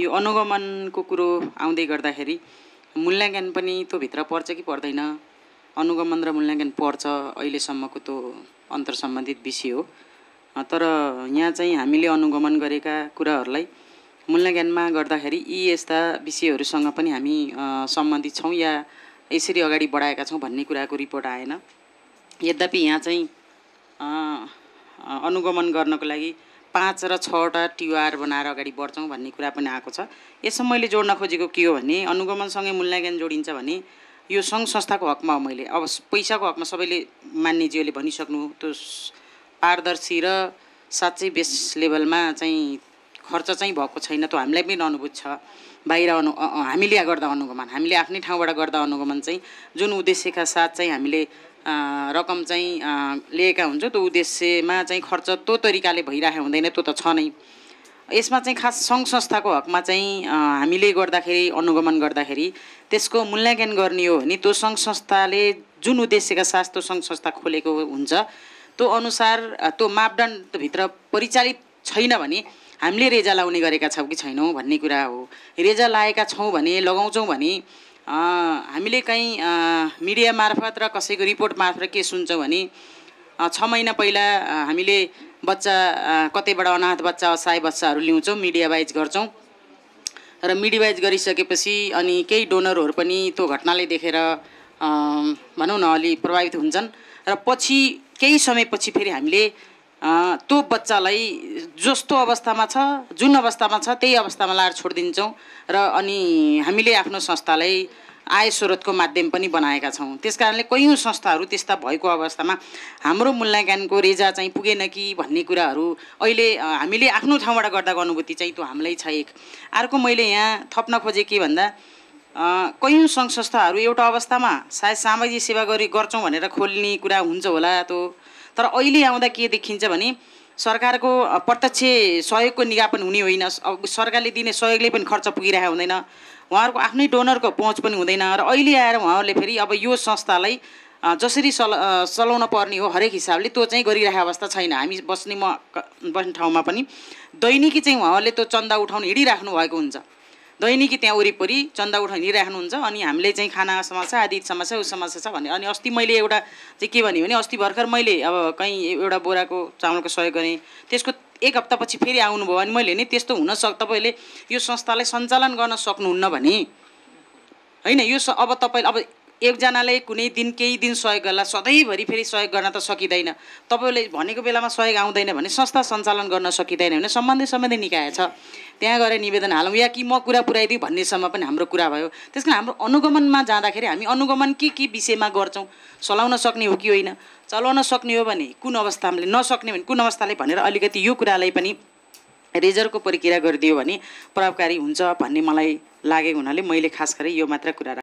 यो अनुगमनको कुरो आउँदै गर्दाखेरि मूल्याङ्कन पनि त्यो भित्र पर्छ कि पर्दैन अनुगमन र मूल्याङ्कन पर्छ अहिलेसम्मको त्यो अन्तर सम्बन्धित विषय हो तर यहाँ चाहिँ हामीले अनुगमन गरेका कुराहरूलाई मूल्याङ्कनमा गर्दाखेरि यी यस्ता विषयहरूसँग पनि हामी सम्बन्धित छौँ या यसरी अगाडि बढाएका छौँ भन्ने कुराको रिपोर्ट आएन यद्यपि यहाँ चाहिँ अनुगमन गर्नको लागि पाँच र छवटा टिआर बनाएर अगाडि बढ्छौँ भन्ने कुरा पनि आएको छ यसमा मैले जोड्न खोजेको के हो भने अनुगमनसँगै मूल्याङ्कन जोडिन्छ भने यो सङ्घ संस्थाको हकमा हो मैले अब पैसाको हकमा सबैले मान्यज्यूले भनिसक्नु त्यो पारदर्शी र साँच्चै बेस लेभलमा चाहिँ खर्च चाहिँ भएको छैन त्यो हामीलाई पनि अनुभूत छ बाहिर अनु हामीले गर्दा अनुगमन हामीले आफ्नै ठाउँबाट गर्दा अनुगमन चाहिँ जुन उद्देश्यका साथ चाहिँ हामीले रकम चाहिँ लिएका हुन्छ त्यो उद्देश्यमा चाहिँ खर्च त्यो तरिकाले भइरहेको हुँदैन त्यो त छ नै यसमा चाहिँ खास सङ्घ संस्थाको हकमा चाहिँ हामीले गर्दाखेरि अनुगमन गर्दाखेरि त्यसको मूल्याङ्कन गर्ने हो भने त्यो सङ्घ संस्थाले जुन उद्देश्यका साथ त्यो सङ्घ संस्था खोलेको हुन्छ त्यो अनुसार त्यो मापदण्डभित्र परिचालित छैन भने हामीले रेजा लाउने गरेका छौँ कि छैनौँ भन्ने कुरा हो रेजा लाएका छौँ भने लगाउँछौँ भने हामीले कहीँ मिडिया मार्फत र कसैको रिपोर्ट मार्फत के सुन्छौँ भने छ महिना पहिला हामीले बच्चा कतैबाट अनाथ बच्चा असहाय बच्चाहरू ल्याउँछौँ वाइज गर्छौँ र वाइज गरिसकेपछि अनि केही डोनरहरू पनि त्यो घटनाले देखेर भनौँ न अलि प्रभावित हुन्छन् र पछि केही समयपछि फेरि हामीले त्यो बच्चालाई जस्तो अवस्थामा छ जुन अवस्थामा छ त्यही अवस्थामा लाएर छोडिदिन्छौँ र अनि हामीले आफ्नो संस्थालाई आय स्रोतको माध्यम पनि बनाएका छौँ त्यस कारणले कयौँ संस्थाहरू त्यस्ता भएको अवस्थामा हाम्रो मूल्याङ्कनको रेजा चाहिँ पुगेन कि भन्ने कुराहरू अहिले हामीले आफ्नो ठाउँबाट गर्दा अनुभूति चाहिँ त्यो हामीलाई छ एक अर्को मैले यहाँ थप्न खोजेँ के भन्दा कयौँ सङ्घ संस्थाहरू एउटा अवस्थामा सायद सामाजिक सेवा गरी गर्छौँ भनेर खोल्ने कुरा हुन्छ होला त्यो तर अहिले आउँदा के देखिन्छ भने सरकारको प्रत्यक्ष सहयोगको निगा पनि हुने होइन सरकारले दिने सहयोगले पनि खर्च पुगिरहेको हुँदैन उहाँहरूको आफ्नै डोनरको पहुँच पनि हुँदैन र अहिले आएर उहाँहरूले फेरि अब यो संस्थालाई जसरी सल चलाउन पर्ने हो हरेक हिसाबले त्यो चाहिँ गरिरहेको अवस्था छैन हामी बस्ने म बस्ने ठाउँमा पनि दैनिकी चाहिँ उहाँहरूले त्यो चन्दा उठाउनु हिँडिराख्नु भएको हुन्छ दैनिकी त्यहाँ वरिपरि चन्दा उठाइ राख्नुहुन्छ अनि हामीले चाहिँ खाना समस्या आदि समस्या ऊ समस्या छ भने अनि अस्ति मैले एउटा चाहिँ के भने अस्ति भर्खर मैले अब कहीँ एउटा बोराको चामलको सहयोग गरेँ त्यसको एक हप्तापछि फेरि आउनुभयो अनि मैले नि त्यस्तो हुनसक् तपाईँले यो संस्थालाई सञ्चालन गर्न सक्नुहुन्न भने होइन यो अब तपाईँ अब एकजनाले कुनै दिन केही दिन सहयोग गर्ला सधैँभरि फेरि सहयोग गर्न त सकिँदैन तपाईँले भनेको बेलामा सहयोग आउँदैन भने संस्था सञ्चालन गर्न सकिँदैन भने सम्बन्धित सम्बन्धै निकाय छ त्यहाँ गएर निवेदन हालौँ या कि म कुरा पुऱ्याइदिउँ भन्नेसम्म पनि हाम्रो कुरा भयो त्यस कारण हाम्रो अनुगमनमा जाँदाखेरि हामी अनुगमन के के विषयमा गर्छौँ चलाउन सक्ने हो कि होइन चलाउन सक्ने हो भने कुन अवस्थाले नसक्ने भने कुन अवस्थाले भनेर अलिकति यो कुरालाई पनि रेजरको प्रक्रिया गरिदियो भने प्रभावकारी हुन्छ भन्ने मलाई लागेको हुनाले मैले खास गरी यो मात्र कुरा